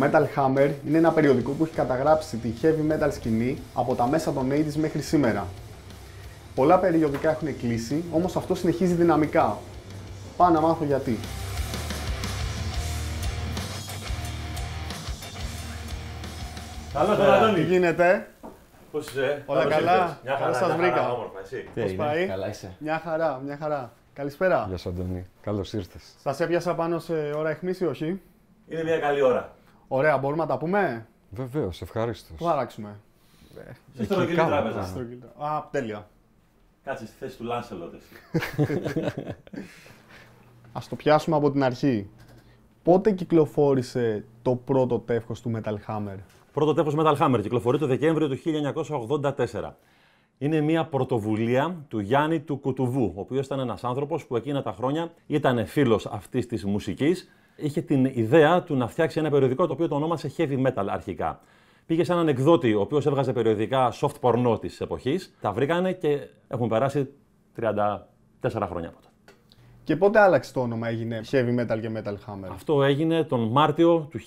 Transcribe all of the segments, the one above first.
Το Metal Hammer είναι ένα περιοδικό που έχει καταγράψει τη heavy metal σκηνή από τα μέσα των 80 μέχρι σήμερα. Πολλά περιοδικά έχουν κλείσει, όμως αυτό συνεχίζει δυναμικά. Πάω να μάθω γιατί. Καλώς ήρθατε, Αντώνη. Ε, γίνεται. Πώς είσαι. Όλα καλά. Μια χαρά. σας βρήκα. Όμορφα, πάει. Καλά είσαι. Μια χαρά, μια χαρά. Καλησπέρα. Γεια σου Αντώνη. Καλώς ήρθες. Σας έπιασα πάνω σε ώρα εχμή ή όχι. Είναι μια καλή ώρα. Ωραία, μπορούμε να τα πούμε. Βεβαίως, ευχαρίστως. Πού αράξουμε. Στο στρογγυλή τράπεζα. Ναι. Α, τέλεια. Κάτσε στη θέση του Λάνσελο. Ας το πιάσουμε από την αρχή. Πότε κυκλοφόρησε το πρώτο τεύχος του Metal Hammer. Πρώτο τεύχος Metal Hammer κυκλοφορεί το Δεκέμβριο του 1984. Είναι μια πρωτοβουλία του Γιάννη του Κουτουβού, ο οποίος ήταν ένας άνθρωπος που εκείνα τα χρόνια ήταν φίλος αυτής της μουσικής είχε την ιδέα του να φτιάξει ένα περιοδικό το οποίο το ονόμασε Heavy Metal αρχικά. Πήγε σε έναν εκδότη, ο οποίος έβγαζε περιοδικά soft porno της εποχής. Τα βρήκανε και έχουν περάσει 34 χρόνια από τότε. Και πότε άλλαξε το όνομα, έγινε Heavy Metal και Metal Hammer. Αυτό έγινε τον Μάρτιο του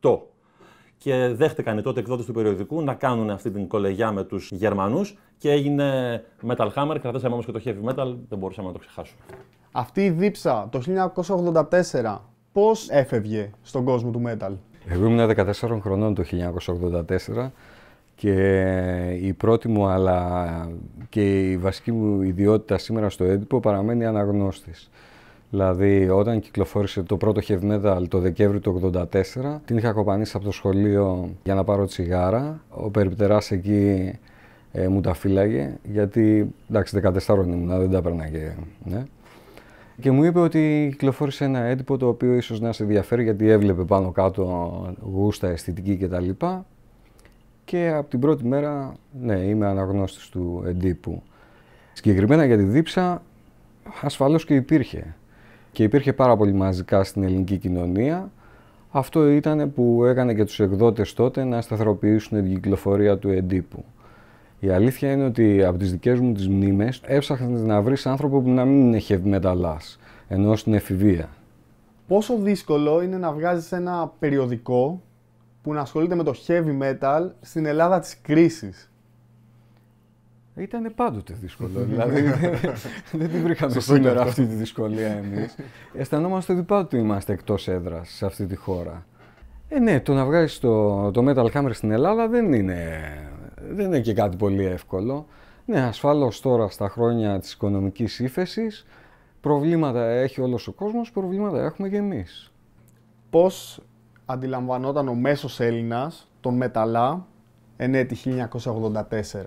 1988. Και δέχτηκαν οι τότε εκδότες του περιοδικού να κάνουν αυτή την κολεγιά με τους Γερμανούς και έγινε Metal Hammer. Κρατήσαμε όμως και το Heavy Metal, δεν μπορούσαμε να το ξεχάσουμε. Αυτή η δίψα το 1984 πώς έφευγε στον κόσμο του metal. Εγώ ήμουν 14 χρονών το 1984 και η πρώτη μου αλλά και η βασική μου ιδιότητα σήμερα στο έντυπο παραμένει αναγνώστης. Δηλαδή, όταν κυκλοφόρησε το πρώτο heavy metal το Δεκέμβριο του 1984, την είχα κοπανίσει από το σχολείο για να πάρω τσιγάρα. Ο περιπτεράς εκεί ε, μου τα φύλαγε, γιατί εντάξει, 14 ήμουν, δεν τα έπαιρνα και. Ναι. Και μου είπε ότι κυκλοφόρησε ένα έντυπο το οποίο ίσως να σε ενδιαφέρει γιατί έβλεπε πάνω κάτω γούστα, αισθητική κτλ. Και από την πρώτη μέρα, ναι, είμαι αναγνώστης του εντύπου. Συγκεκριμένα για τη δίψα, ασφαλώς και υπήρχε. Και υπήρχε πάρα πολύ μαζικά στην ελληνική κοινωνία. Αυτό ήταν που έκανε και τους εκδότες τότε να σταθεροποιήσουν την κυκλοφορία του εντύπου. Η αλήθεια είναι ότι από τις δικές μου τις μνήμες έψαχνα να βρεις άνθρωπο που να μην είναι heavy metal ενώ στην εφηβεία. Πόσο δύσκολο είναι να βγάζεις ένα περιοδικό που να ασχολείται με το heavy metal στην Ελλάδα της κρίσης. Ήταν πάντοτε δύσκολο. δηλαδή δεν την βρήκαμε σήμερα αυτή τη δυσκολία εμείς. Αισθανόμαστε ότι πάντοτε είμαστε εκτός έδρας σε αυτή τη χώρα. Ε, ναι, το να βγάζεις το, το Metal Hammer στην Ελλάδα δεν είναι δεν είναι και κάτι πολύ εύκολο. Ναι, ασφαλώς τώρα στα χρόνια της οικονομικής ύφεσης, προβλήματα έχει όλος ο κόσμος, προβλήματα έχουμε και εμείς. Πώς αντιλαμβανόταν ο μέσος Έλληνας τον Μεταλά εν 1984.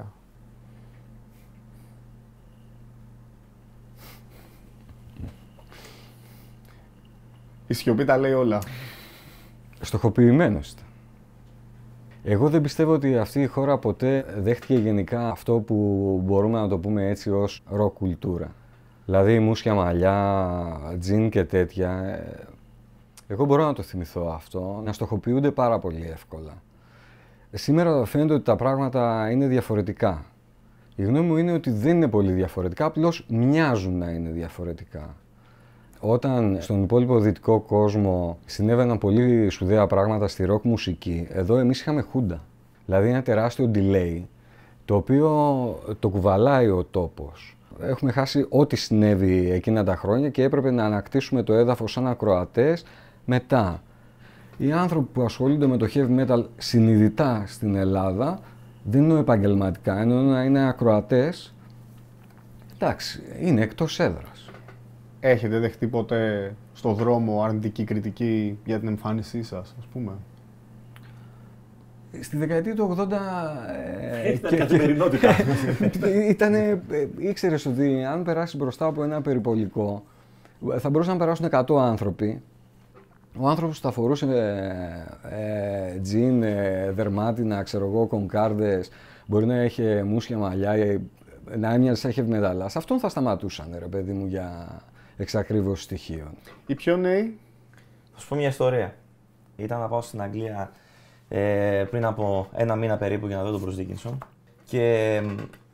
Η σιωπή τα λέει όλα. Στοχοποιημένος ήταν. Εγώ δεν πιστεύω ότι αυτή η χώρα ποτέ δέχτηκε γενικά αυτό που μπορούμε να το πούμε έτσι ως ροκ κουλτούρα. Δηλαδή μουσια μαλλιά, τζιν και τέτοια. Ε, εγώ μπορώ να το θυμηθώ αυτό, να στοχοποιούνται πάρα πολύ εύκολα. Σήμερα φαίνεται ότι τα πράγματα είναι διαφορετικά. Η γνώμη μου είναι ότι δεν είναι πολύ διαφορετικά, απλώς μοιάζουν να είναι διαφορετικά. Όταν στον υπόλοιπο δυτικό κόσμο συνέβαιναν πολύ σπουδαία πράγματα στη ροκ μουσική, εδώ εμείς είχαμε χούντα. Δηλαδή ένα τεράστιο delay, το οποίο το κουβαλάει ο τόπος. Έχουμε χάσει ό,τι συνέβη εκείνα τα χρόνια και έπρεπε να ανακτήσουμε το έδαφος σαν ακροατές, μετά. Οι άνθρωποι που ασχολούνται με το heavy metal συνειδητά στην Ελλάδα, δεν είναι επαγγελματικά, ενώ να είναι ακροατές, εντάξει, είναι εκτός έδρας έχετε δεχτεί ποτέ στο δρόμο αρνητική κριτική για την εμφάνισή σας, ας πούμε. Στη δεκαετία του 80... Ε, ήταν καθημερινότητα. Ήτανε, ε, ότι αν περάσεις μπροστά από ένα περιπολικό, θα μπορούσαν να περάσουν 100 άνθρωποι. Ο άνθρωπος θα φορούσε ε, τζιν, δερμάτινα, ξέρω εγώ, μπορεί να έχει μουσια μαλλιά, να έμοιαζε σαν αυτόν θα σταματούσαν, ρε παιδί μου, για εξακρίβωση στοιχείων. Οι πιο νέοι. Θα σου πω μια ιστορία. Ήταν να πάω στην Αγγλία ε, πριν από ένα μήνα περίπου για να δω τον Bruce Και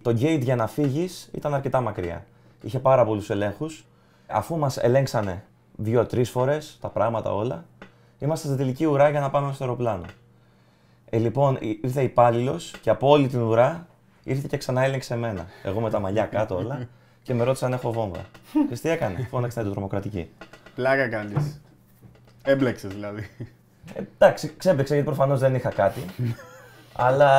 το gate για να φύγεις ήταν αρκετά μακριά. Είχε πάρα πολλούς ελέγχους. Αφού μας ελέγξανε δύο-τρει φορές τα πράγματα όλα, είμαστε στην τελική ουρά για να πάμε στο αεροπλάνο. Ε, λοιπόν, ήρθε υπάλληλος και από όλη την ουρά ήρθε και ξανά έλεγξε εμένα. Εγώ με τα μαλλιά κάτω όλα. και με ρώτησε αν έχω βόμβα. Και τι έκανε, φώναξε την τρομοκρατική. Πλάκα κάνεις. Έμπλεξες δηλαδή. Ε, εντάξει, ξέμπλεξα γιατί προφανώς δεν είχα κάτι. Αλλά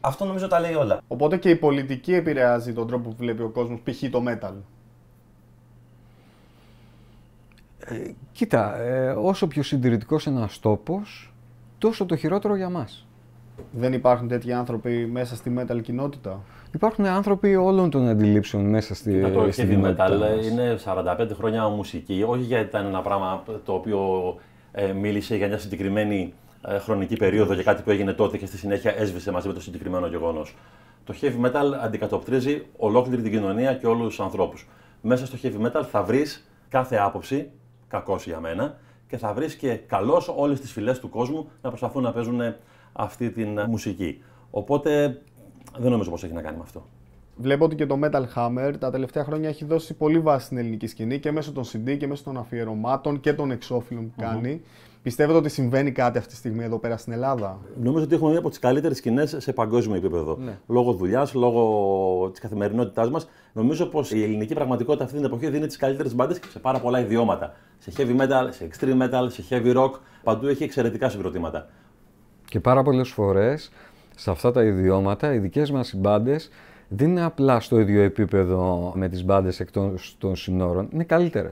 αυτό νομίζω τα λέει όλα. Οπότε και η πολιτική επηρεάζει τον τρόπο που βλέπει ο κόσμος, π.χ. το metal. Ε, κοίτα, ε, όσο πιο συντηρητικός ένας τόπος, τόσο το χειρότερο για μας δεν υπάρχουν τέτοιοι άνθρωποι μέσα στη metal κοινότητα. Υπάρχουν άνθρωποι όλων των αντιλήψεων μέσα στη metal. Το στη metal είναι 45 χρόνια μουσική, όχι γιατί ήταν ένα πράγμα το οποίο ε, μίλησε για μια συγκεκριμένη ε, χρονική περίοδο για κάτι που έγινε τότε και στη συνέχεια έσβησε μαζί με το συγκεκριμένο γεγονός. Το heavy metal αντικατοπτρίζει ολόκληρη την κοινωνία και όλους τους ανθρώπους. Μέσα στο heavy metal θα βρεις κάθε άποψη, κακός για μένα, και θα βρεις και καλώ όλες τις φυλές του κόσμου να προσπαθούν να παίζουν αυτή την ε, μουσική. Οπότε δεν νομίζω πως έχει να κάνει με αυτό. Βλέπω ότι και το Metal Hammer τα τελευταία χρόνια έχει δώσει πολύ βάση στην ελληνική σκηνή και μέσω των CD και μέσω των αφιερωμάτων και των εξώφυλλων που κανει Πιστεύετε ότι συμβαίνει κάτι αυτή τη στιγμή εδώ πέρα στην Ελλάδα. Νομίζω ότι έχουμε μία από τις καλύτερες σκηνές σε παγκόσμιο επίπεδο. Ναι. Λόγω δουλειάς, λόγω της καθημερινότητάς μας. Νομίζω πως η ελληνική πραγματικότητα αυτή την εποχή δίνει τις καλύτερες μπάντες σε πάρα πολλά ιδιώματα. Σε heavy metal, σε extreme metal, σε heavy rock. Παντού έχει εξαιρετικά συγκροτήματα. Και πάρα πολλές φορές σε αυτά τα ιδιώματα οι δικές μας μπάντες δεν είναι απλά στο ίδιο επίπεδο με τις μπάντες εκτός των συνόρων, είναι καλύτερες.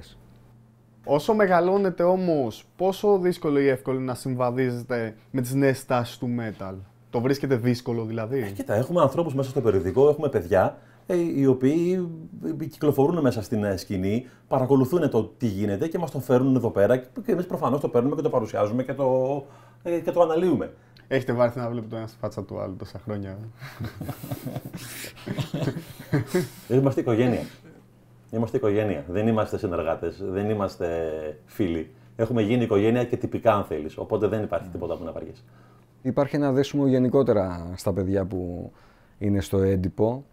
Όσο μεγαλώνετε όμως, πόσο δύσκολο ή εύκολο να συμβαδίζετε με τις νέες τάσεις του metal. Το βρίσκεται δύσκολο δηλαδή. Ε, κοίτα, έχουμε ανθρώπους μέσα στο περιοδικό, έχουμε παιδιά ε, οι οποίοι ε, ε, κυκλοφορούν μέσα στην σκηνή, παρακολουθούν το τι γίνεται και μας το φέρνουν εδώ πέρα και εμείς προφανώς το παίρνουμε και το παρουσιάζουμε και το ε, και το αναλύουμε. Έχετε βάρθει να βλέπετε ένα φάτσα του άλλου τόσα χρόνια. είμαστε οικογένεια. Είμαστε οικογένεια. Δεν είμαστε συνεργάτες, δεν είμαστε φίλοι. Έχουμε γίνει οικογένεια και τυπικά, αν θέλεις. Οπότε δεν υπάρχει τίποτα που να βαριέ. Υπάρχει ένα δέσιμο γενικότερα στα παιδιά που είναι στο έντυπο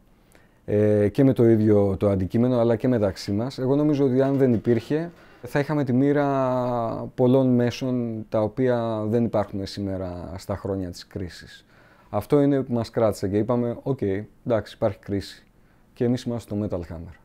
ε, και με το ίδιο το αντικείμενο αλλά και μεταξύ μας. Εγώ νομίζω ότι αν δεν υπήρχε, θα είχαμε τη μοίρα πολλών μέσων τα οποία δεν υπάρχουν σήμερα στα χρόνια της κρίσης. Αυτό είναι που μας κράτησε και είπαμε, οκ, okay, εντάξει, υπάρχει κρίση. Και εμείς είμαστε το Metal Hammer.